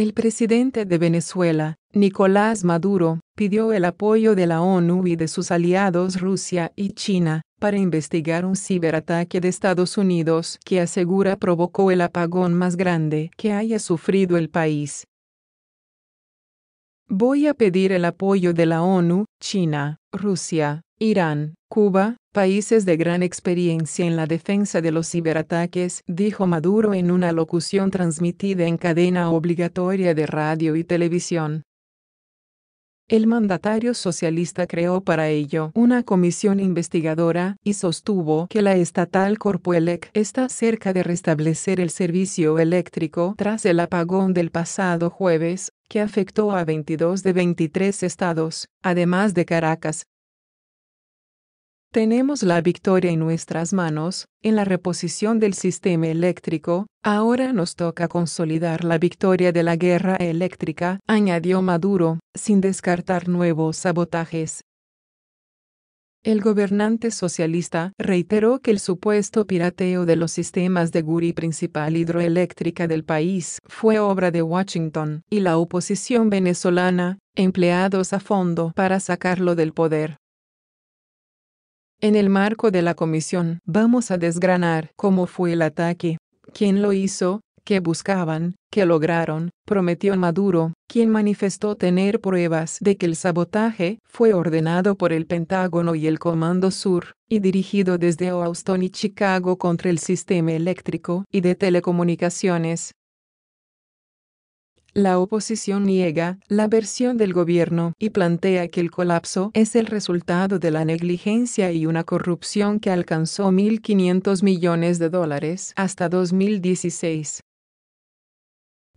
El presidente de Venezuela, Nicolás Maduro, pidió el apoyo de la ONU y de sus aliados Rusia y China para investigar un ciberataque de Estados Unidos que asegura provocó el apagón más grande que haya sufrido el país. Voy a pedir el apoyo de la ONU, China, Rusia, Irán, Cuba, Países de gran experiencia en la defensa de los ciberataques, dijo Maduro en una locución transmitida en cadena obligatoria de radio y televisión. El mandatario socialista creó para ello una comisión investigadora y sostuvo que la estatal Corpuelec está cerca de restablecer el servicio eléctrico tras el apagón del pasado jueves, que afectó a 22 de 23 estados, además de Caracas, tenemos la victoria en nuestras manos, en la reposición del sistema eléctrico, ahora nos toca consolidar la victoria de la guerra eléctrica, añadió Maduro, sin descartar nuevos sabotajes. El gobernante socialista reiteró que el supuesto pirateo de los sistemas de Guri principal hidroeléctrica del país fue obra de Washington y la oposición venezolana, empleados a fondo para sacarlo del poder. En el marco de la comisión, vamos a desgranar cómo fue el ataque, quién lo hizo, qué buscaban, qué lograron, prometió Maduro, quien manifestó tener pruebas de que el sabotaje fue ordenado por el Pentágono y el Comando Sur, y dirigido desde Austin y Chicago contra el sistema eléctrico y de telecomunicaciones, la oposición niega la versión del gobierno y plantea que el colapso es el resultado de la negligencia y una corrupción que alcanzó 1.500 millones de dólares hasta 2016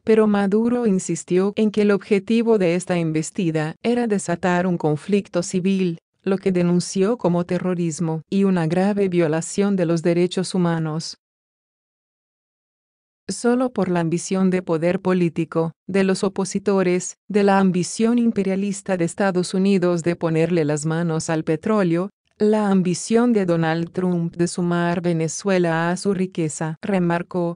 pero Maduro insistió en que el objetivo de esta embestida era desatar un conflicto civil, lo que denunció como terrorismo y una grave violación de los derechos humanos solo por la ambición de poder político, de los opositores, de la ambición imperialista de Estados Unidos de ponerle las manos al petróleo, la ambición de Donald Trump de sumar Venezuela a su riqueza, remarcó.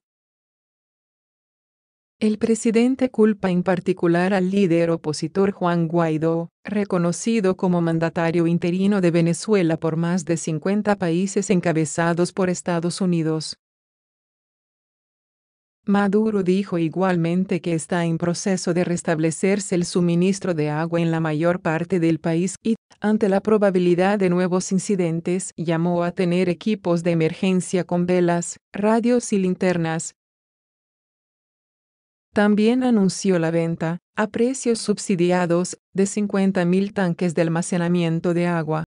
El presidente culpa en particular al líder opositor Juan Guaidó, reconocido como mandatario interino de Venezuela por más de 50 países encabezados por Estados Unidos. Maduro dijo igualmente que está en proceso de restablecerse el suministro de agua en la mayor parte del país y, ante la probabilidad de nuevos incidentes, llamó a tener equipos de emergencia con velas, radios y linternas. También anunció la venta, a precios subsidiados, de 50.000 tanques de almacenamiento de agua,